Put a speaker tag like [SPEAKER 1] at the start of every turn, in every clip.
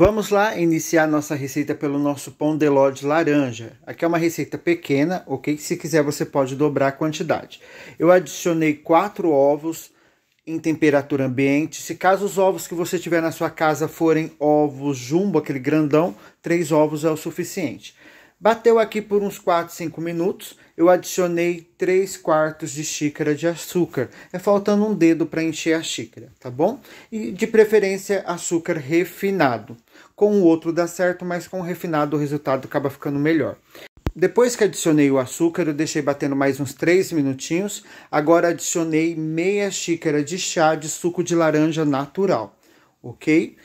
[SPEAKER 1] Vamos lá iniciar nossa receita pelo nosso pão de ló de laranja. Aqui é uma receita pequena, ok? Se quiser você pode dobrar a quantidade. Eu adicionei quatro ovos em temperatura ambiente. Se caso os ovos que você tiver na sua casa forem ovos jumbo, aquele grandão, três ovos é o suficiente. Bateu aqui por uns 4, 5 minutos. Eu adicionei 3 quartos de xícara de açúcar. É faltando um dedo para encher a xícara, tá bom? E de preferência açúcar refinado. Com o outro dá certo, mas com o refinado o resultado acaba ficando melhor. Depois que adicionei o açúcar, eu deixei batendo mais uns 3 minutinhos. Agora adicionei meia xícara de chá de suco de laranja natural, ok?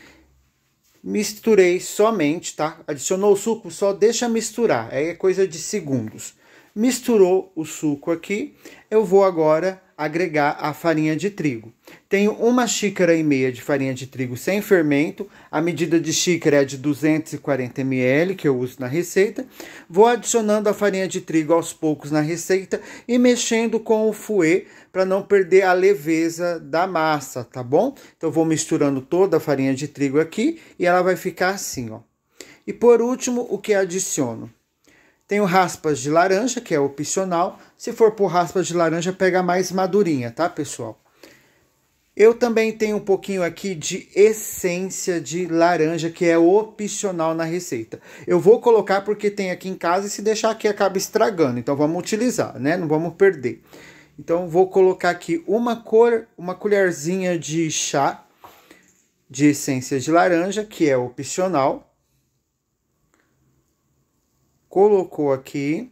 [SPEAKER 1] misturei somente, tá? Adicionou o suco, só deixa misturar, é coisa de segundos. Misturou o suco aqui, eu vou agora agregar a farinha de trigo. Tenho uma xícara e meia de farinha de trigo sem fermento, a medida de xícara é de 240 ml que eu uso na receita. Vou adicionando a farinha de trigo aos poucos na receita e mexendo com o fouet para não perder a leveza da massa, tá bom? Então vou misturando toda a farinha de trigo aqui e ela vai ficar assim, ó. E por último, o que adiciono? Tenho raspas de laranja, que é opcional. Se for por raspas de laranja, pega mais madurinha, tá, pessoal? Eu também tenho um pouquinho aqui de essência de laranja, que é opcional na receita. Eu vou colocar porque tem aqui em casa e se deixar aqui acaba estragando. Então vamos utilizar, né? Não vamos perder. Então vou colocar aqui uma cor, uma colherzinha de chá de essência de laranja, que é opcional colocou aqui,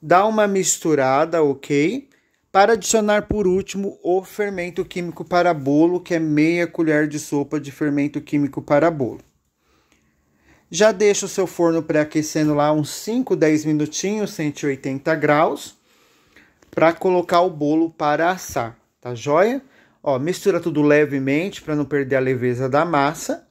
[SPEAKER 1] dá uma misturada, ok? Para adicionar por último o fermento químico para bolo, que é meia colher de sopa de fermento químico para bolo. Já deixa o seu forno pré-aquecendo lá uns 5, 10 minutinhos, 180 graus, para colocar o bolo para assar, tá joia? Ó, mistura tudo levemente para não perder a leveza da massa.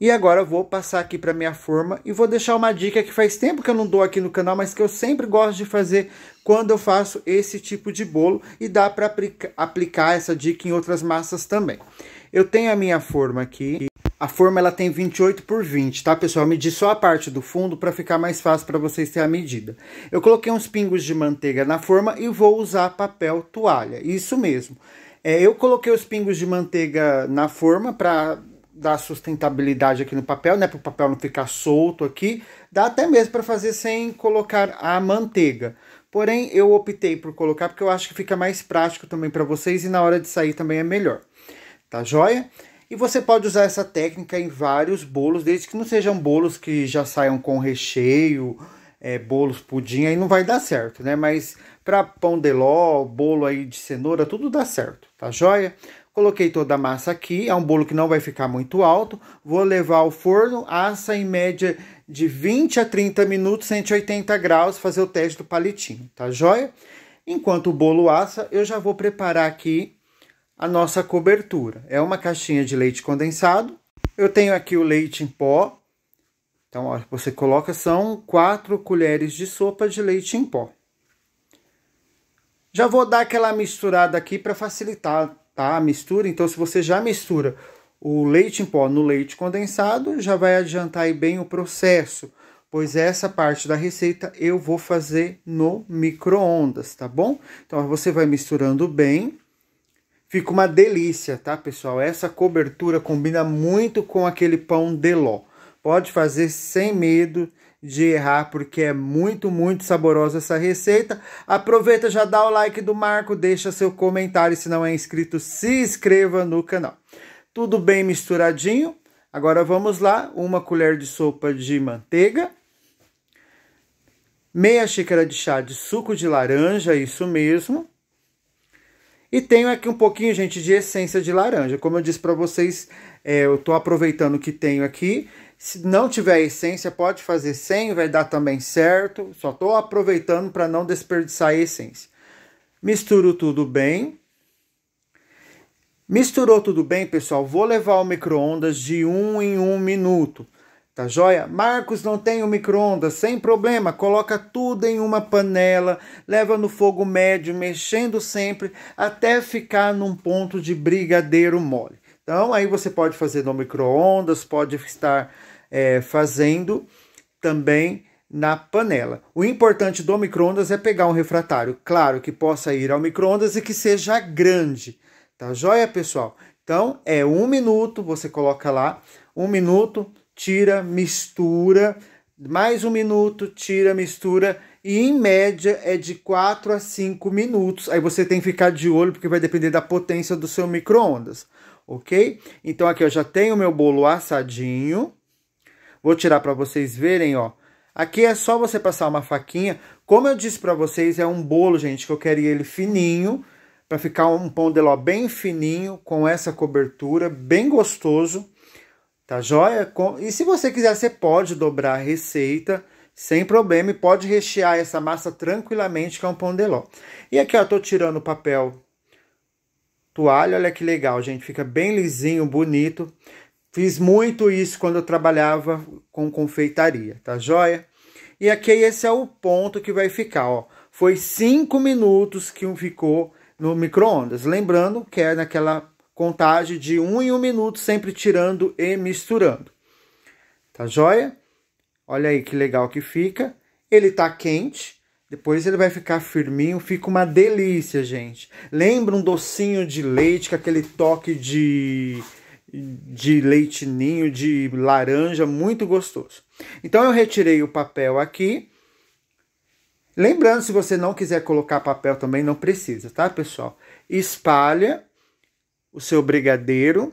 [SPEAKER 1] E agora vou passar aqui para minha forma e vou deixar uma dica que faz tempo que eu não dou aqui no canal, mas que eu sempre gosto de fazer quando eu faço esse tipo de bolo e dá para aplicar essa dica em outras massas também. Eu tenho a minha forma aqui. A forma ela tem 28 por 20, tá pessoal? Eu medi só a parte do fundo para ficar mais fácil para vocês terem a medida. Eu coloquei uns pingos de manteiga na forma e vou usar papel toalha, isso mesmo. É, eu coloquei os pingos de manteiga na forma para da sustentabilidade aqui no papel, né, para o papel não ficar solto aqui, dá até mesmo para fazer sem colocar a manteiga. Porém, eu optei por colocar porque eu acho que fica mais prático também para vocês e na hora de sair também é melhor. Tá joia? E você pode usar essa técnica em vários bolos, desde que não sejam bolos que já saiam com recheio, é, bolos pudim, aí não vai dar certo, né? Mas para pão de ló, bolo aí de cenoura, tudo dá certo, tá joia? Coloquei toda a massa aqui, é um bolo que não vai ficar muito alto. Vou levar ao forno, assa em média de 20 a 30 minutos, 180 graus, fazer o teste do palitinho, tá joia? Enquanto o bolo assa, eu já vou preparar aqui a nossa cobertura. É uma caixinha de leite condensado. Eu tenho aqui o leite em pó. Então, ó, você coloca, são 4 colheres de sopa de leite em pó. Já vou dar aquela misturada aqui para facilitar a mistura. Então, se você já mistura o leite em pó no leite condensado, já vai adiantar aí bem o processo, pois essa parte da receita eu vou fazer no micro-ondas, tá bom? Então, você vai misturando bem. Fica uma delícia, tá, pessoal? Essa cobertura combina muito com aquele pão de ló. Pode fazer sem medo, de errar, porque é muito, muito saborosa essa receita. Aproveita, já dá o like do Marco, deixa seu comentário, se não é inscrito, se inscreva no canal. Tudo bem misturadinho. Agora vamos lá, uma colher de sopa de manteiga, meia xícara de chá de suco de laranja, isso mesmo, e tenho aqui um pouquinho, gente, de essência de laranja. Como eu disse para vocês, é, eu estou aproveitando o que tenho aqui. Se não tiver essência, pode fazer sem, vai dar também certo. Só estou aproveitando para não desperdiçar a essência. Misturo tudo bem. Misturou tudo bem, pessoal? Vou levar o micro-ondas de um em um minuto. Tá joia? Marcos não tem o um micro-ondas, sem problema, coloca tudo em uma panela, leva no fogo médio, mexendo sempre até ficar num ponto de brigadeiro mole. Então, aí você pode fazer no micro-ondas, pode estar é, fazendo também na panela. O importante do micro-ondas é pegar um refratário, claro, que possa ir ao micro-ondas e que seja grande. Tá joia, pessoal? Então, é um minuto, você coloca lá, um minuto tira, mistura, mais um minuto, tira, mistura, e em média é de 4 a 5 minutos. Aí você tem que ficar de olho, porque vai depender da potência do seu micro-ondas, ok? Então aqui eu já tenho meu bolo assadinho. Vou tirar para vocês verem, ó. Aqui é só você passar uma faquinha. Como eu disse para vocês, é um bolo, gente, que eu queria ele fininho, para ficar um pão de ló bem fininho, com essa cobertura, bem gostoso. Tá joia? E se você quiser, você pode dobrar a receita sem problema e pode rechear essa massa tranquilamente com é um pão de ló. E aqui ó, tô tirando o papel toalha, olha que legal, gente, fica bem lisinho, bonito. Fiz muito isso quando eu trabalhava com confeitaria, tá joia? E aqui esse é o ponto que vai ficar, ó. Foi 5 minutos que ficou no micro-ondas. Lembrando que é naquela contagem de um em um minuto, sempre tirando e misturando. Tá joia? Olha aí que legal que fica. Ele tá quente, depois ele vai ficar firminho, fica uma delícia, gente. Lembra um docinho de leite com aquele toque de de leitinho, de laranja, muito gostoso. Então eu retirei o papel aqui. Lembrando, se você não quiser colocar papel também, não precisa, tá, pessoal? Espalha o seu brigadeiro.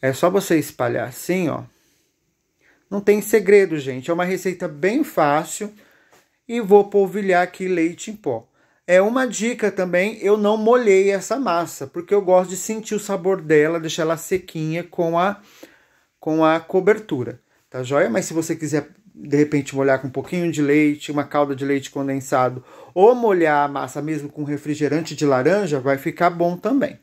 [SPEAKER 1] É só você espalhar assim, ó. Não tem segredo, gente. É uma receita bem fácil. E vou polvilhar aqui leite em pó. É uma dica também, eu não molhei essa massa, porque eu gosto de sentir o sabor dela, deixar ela sequinha com a, com a cobertura, tá joia? Mas se você quiser de repente molhar com um pouquinho de leite, uma calda de leite condensado, ou molhar a massa mesmo com refrigerante de laranja, vai ficar bom também.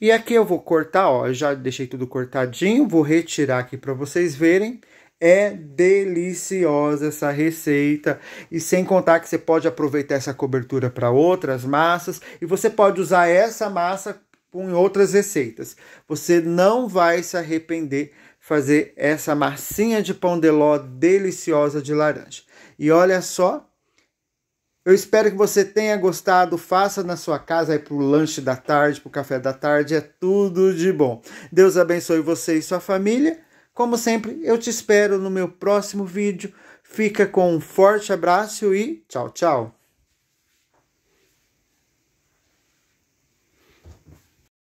[SPEAKER 1] E aqui eu vou cortar, ó, já deixei tudo cortadinho, vou retirar aqui para vocês verem. É deliciosa essa receita. E sem contar que você pode aproveitar essa cobertura para outras massas e você pode usar essa massa em outras receitas. Você não vai se arrepender fazer essa massinha de pão de ló deliciosa de laranja. E olha só, eu espero que você tenha gostado. Faça na sua casa aí pro lanche da tarde, pro café da tarde, é tudo de bom. Deus abençoe você e sua família. Como sempre, eu te espero no meu próximo vídeo. Fica com um forte abraço e tchau, tchau.